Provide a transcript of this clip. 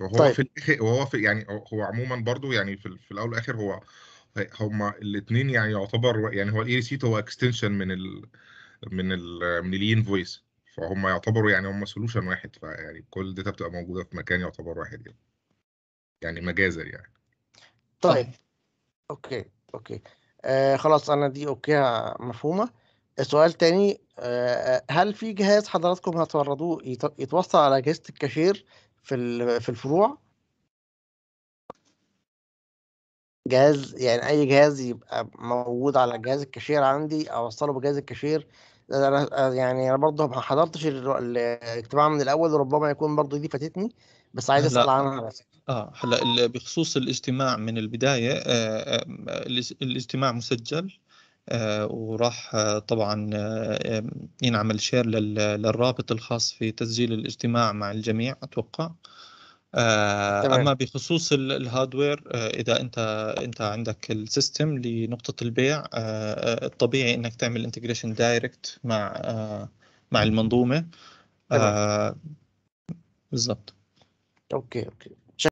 وهو طيب. في الاخر وهو في يعني هو عموما برضو يعني في, في الاول والاخر هو هما الاثنين يعني يعتبر يعني هو الاي ريسيت e هو اكستنشن من الـ من الـ من الين فويس e فهم يعتبروا يعني هم سولوشن واحد فيعني كل الداتا بتبقى موجوده في مكان يعتبر واحد يعني يعني مجازا يعني طيب اوكي اوكي آه خلاص انا دي اوكي مفهومه سؤال تاني آه،, آه هل في جهاز حضراتكم هتوردوه يتوصل على اجهزه الكاشير في في الفروع جهاز يعني اي جهاز يبقى موجود على جهاز الكاشير عندي اوصله بجهاز الكاشير انا يعني انا برضه ما حضرتش الاجتماع من الاول وربما يكون برضه دي فاتتني بس عايز اسال عنها بس اه هلا بخصوص الاجتماع من البدايه آه, آه، الاجتماع مسجل آه، وراح آه، طبعا آه، ينعمل شير للرابط الخاص في تسجيل الاجتماع مع الجميع أتوقع تمام. اما بخصوص الهاردوير اذا انت انت عندك السيستم لنقطه البيع الطبيعي انك تعمل انتجريشن دايركت مع مع المنظومه بالضبط اوكي اوكي